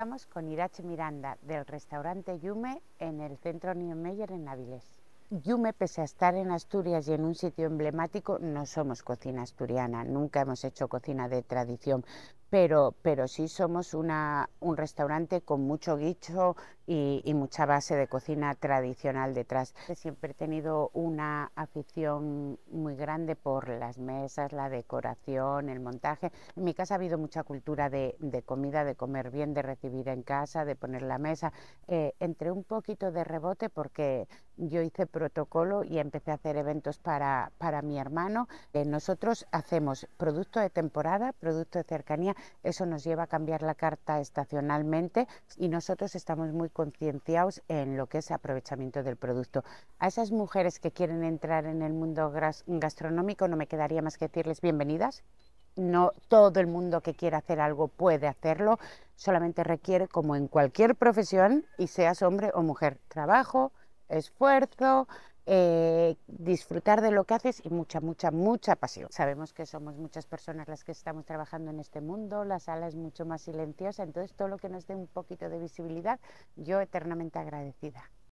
Estamos con Irache Miranda del restaurante Yume en el centro Niemeyer en Avilés. Yume, pese a estar en Asturias y en un sitio emblemático, no somos cocina asturiana, nunca hemos hecho cocina de tradición, pero, pero sí somos una, un restaurante con mucho guicho y, mucha base de cocina tradicional detrás. Siempre he tenido una afición muy grande por las mesas, la decoración, el montaje. En mi casa ha habido mucha cultura de, de comida, de comer bien, de recibir en casa, de poner la mesa. Eh, entre un poquito de rebote porque yo hice protocolo y empecé a hacer eventos para, para mi hermano. nosotros hacemos producto de temporada, producto de cercanía, eso nos lleva a cambiar la carta estacionalmente y nosotros estamos muy concienciados en lo que es aprovechamiento del producto. A esas mujeres que quieren entrar en el mundo gastronómico no me quedaría más que decirles bienvenidas. No todo el mundo que quiera hacer algo puede hacerlo, solamente requiere, como en cualquier profesión, y seas hombre o mujer, trabajo, esfuerzo, eh, disfrutar de lo que haces y mucha, mucha, mucha pasión. Sabemos que somos muchas personas las que estamos trabajando en este mundo, la sala es mucho más silenciosa, entonces todo lo que nos dé un poquito de visibilidad, yo eternamente agradecida.